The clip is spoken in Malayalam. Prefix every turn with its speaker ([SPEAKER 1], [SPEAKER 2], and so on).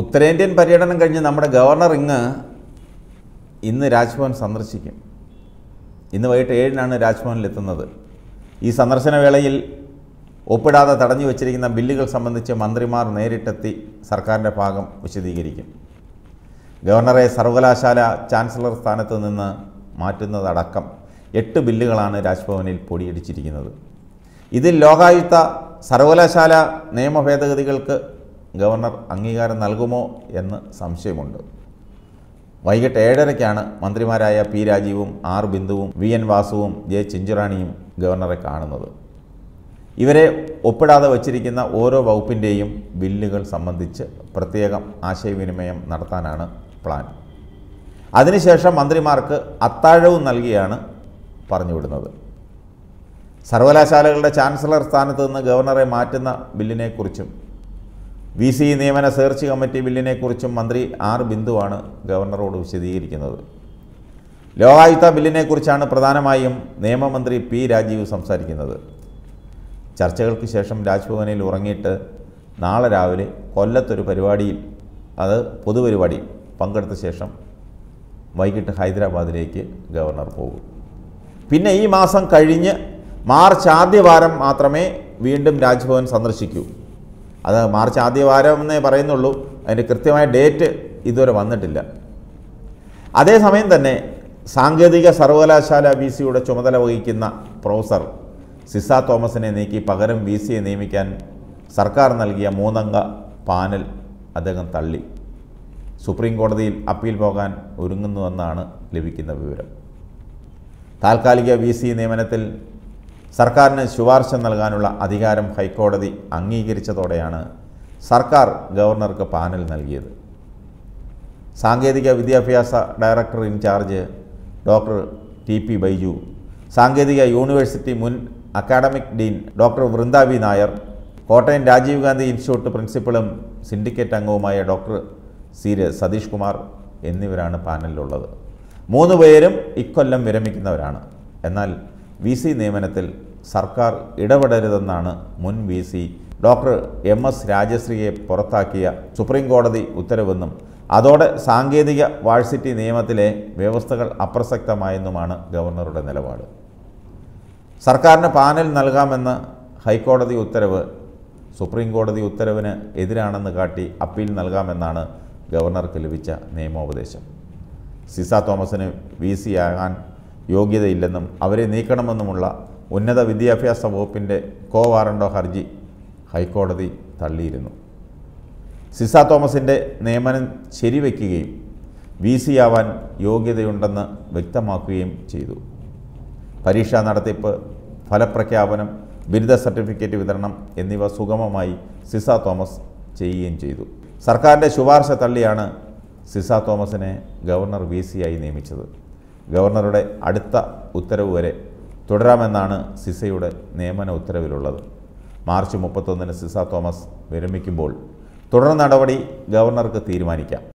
[SPEAKER 1] ഉത്തരേന്ത്യൻ പര്യടനം കഴിഞ്ഞ് നമ്മുടെ ഗവർണർ ഇങ്ങ് ഇന്ന് രാജ്ഭവൻ സന്ദർശിക്കും ഇന്ന് വൈകിട്ട് ഏഴിനാണ് രാജ്ഭവനിലെത്തുന്നത് ഈ സന്ദർശന വേളയിൽ ഒപ്പിടാതെ തടഞ്ഞു വച്ചിരിക്കുന്ന ബില്ലുകൾ സംബന്ധിച്ച് മന്ത്രിമാർ നേരിട്ടെത്തി സർക്കാരിൻ്റെ ഭാഗം വിശദീകരിക്കും ഗവർണറെ സർവകലാശാല ചാൻസലർ സ്ഥാനത്ത് നിന്ന് മാറ്റുന്നതടക്കം എട്ട് ബില്ലുകളാണ് രാജ്ഭവനിൽ പൊടിയടിച്ചിരിക്കുന്നത് ഇതിൽ ലോകായുക്ത സർവകലാശാല നിയമ ഭേദഗതികൾക്ക് ഗവർണർ അംഗീകാരം നൽകുമോ എന്ന് സംശയമുണ്ട് വൈകിട്ട് ഏഴരയ്ക്കാണ് മന്ത്രിമാരായ പി രാജീവും ആർ ബിന്ദുവും വി എൻ വാസുവും ജെ ചിഞ്ചുറാണിയും ഗവർണറെ കാണുന്നത് ഇവരെ ഒപ്പിടാതെ വച്ചിരിക്കുന്ന ഓരോ വകുപ്പിൻ്റെയും ബില്ലുകൾ സംബന്ധിച്ച് പ്രത്യേകം ആശയവിനിമയം നടത്താനാണ് പ്ലാൻ അതിനുശേഷം മന്ത്രിമാർക്ക് അത്താഴവും നൽകിയാണ് പറഞ്ഞുവിടുന്നത് സർവകലാശാലകളുടെ ചാൻസലർ സ്ഥാനത്ത് നിന്ന് ഗവർണറെ മാറ്റുന്ന ബില്ലിനെക്കുറിച്ചും വി സി നിയമന സെർച്ച് കമ്മിറ്റി ബില്ലിനെക്കുറിച്ചും മന്ത്രി ആർ ബിന്ദുവാണ് ഗവർണറോട് വിശദീകരിക്കുന്നത് ലോകായുക്ത ബില്ലിനെക്കുറിച്ചാണ് പ്രധാനമായും നിയമമന്ത്രി പി രാജീവ് സംസാരിക്കുന്നത് ചർച്ചകൾക്ക് ശേഷം രാജ്ഭവനിൽ ഉറങ്ങിയിട്ട് നാളെ രാവിലെ കൊല്ലത്തൊരു പരിപാടിയിൽ അത് പൊതുപരിപാടി പങ്കെടുത്ത ശേഷം വൈകിട്ട് ഹൈദരാബാദിലേക്ക് ഗവർണർ പോകും പിന്നെ ഈ മാസം കഴിഞ്ഞ് മാർച്ച് ആദ്യവാരം മാത്രമേ വീണ്ടും രാജ്ഭവൻ സന്ദർശിക്കൂ അത് മാർച്ച് ആദ്യ വാരം എന്നേ പറയുന്നുള്ളൂ അതിൻ്റെ കൃത്യമായ ഡേറ്റ് ഇതുവരെ വന്നിട്ടില്ല അതേസമയം തന്നെ സാങ്കേതിക സർവകലാശാല വി സിയുടെ ചുമതല വഹിക്കുന്ന പ്രൊഫസർ സിസ തോമസിനെ നീക്കി പകരം വി സിയെ നിയമിക്കാൻ സർക്കാർ നൽകിയ മൂന്നംഗ പാനൽ അദ്ദേഹം തള്ളി സുപ്രീം കോടതിയിൽ അപ്പീൽ പോകാൻ ഒരുങ്ങുന്നുവെന്നാണ് ലഭിക്കുന്ന വിവരം താൽക്കാലിക വി സി നിയമനത്തിൽ സർക്കാരിന് ശുപാർശ നൽകാനുള്ള അധികാരം ഹൈക്കോടതി അംഗീകരിച്ചതോടെയാണ് സർക്കാർ ഗവർണർക്ക് പാനൽ നൽകിയത് സാങ്കേതിക വിദ്യാഭ്യാസ director in-charge doctor T P Baiju സാങ്കേതിക യൂണിവേഴ്സിറ്റി മുൻ academic dean doctor Vrinda V Nair Kottayam Rajiv Gandhi institute പ്രിൻസിപ്പളും സിൻഡിക്കേറ്റ് അംഗവുമായ ഡോക്ടർ സി സതീഷ് കുമാർ എന്നിവരാണ് പാനലിലുള്ളത് മൂന്ന് പേരും ഇക്കൊല്ലം വിരമിക്കുന്നവരാണ് എന്നാൽ വി സി നിയമനത്തിൽ സർക്കാർ ഇടപെടരുതെന്നാണ് മുൻ V C doctor M S രാജശ്രീയെ പുറത്താക്കിയ സുപ്രീം കോടതി ഉത്തരവെന്നും അതോടെ സാങ്കേതിക വാഴ്സിറ്റി നിയമത്തിലെ വ്യവസ്ഥകൾ അപ്രസക്തമായെന്നുമാണ് ഗവർണറുടെ നിലപാട് സർക്കാരിന് പാനൽ നൽകാമെന്ന് ഹൈക്കോടതി ഉത്തരവ് സുപ്രീം കോടതി ഉത്തരവിന് എതിരാണെന്ന് കാട്ടി അപ്പീൽ നൽകാമെന്നാണ് ഗവർണർക്ക് ലഭിച്ച നിയമോപദേശം സിസ തോമസിന് വി സി ആകാൻ യോഗ്യതയില്ലെന്നും അവരെ നീക്കണമെന്നുമുള്ള ഉന്നത വിദ്യാഭ്യാസ വകുപ്പിൻ്റെ കോ വാറണ്ടോ ഹർജി ഹൈക്കോടതി തള്ളിയിരുന്നു സിസ തോമസിൻ്റെ നിയമനം ശരിവയ്ക്കുകയും വി സിയാവാൻ ആവാൻ യോഗ്യതയുണ്ടെന്ന് വ്യക്തമാക്കുകയും ചെയ്തു പരീക്ഷാ നടത്തിപ്പ് ഫലപ്രഖ്യാപനം ബിരുദ സർട്ടിഫിക്കറ്റ് വിതരണം എന്നിവ സുഗമമായി സിസ തോമസ് ചെയ്യുകയും ചെയ്തു സർക്കാരിൻ്റെ ശുപാർശ തള്ളിയാണ് സിസ തോമസിനെ ഗവർണർ വി സിയായി നിയമിച്ചത് ഗവർണറുടെ അടുത്ത ഉത്തരവ് വരെ തുടരാമെന്നാണ് സിസയുടെ നിയമന ഉത്തരവിലുള്ളത് മാർച്ച് മുപ്പത്തൊന്നിന് സിസ തോമസ് വിരമിക്കുമ്പോൾ തുടർ നടപടി ഗവർണർക്ക് തീരുമാനിക്കാം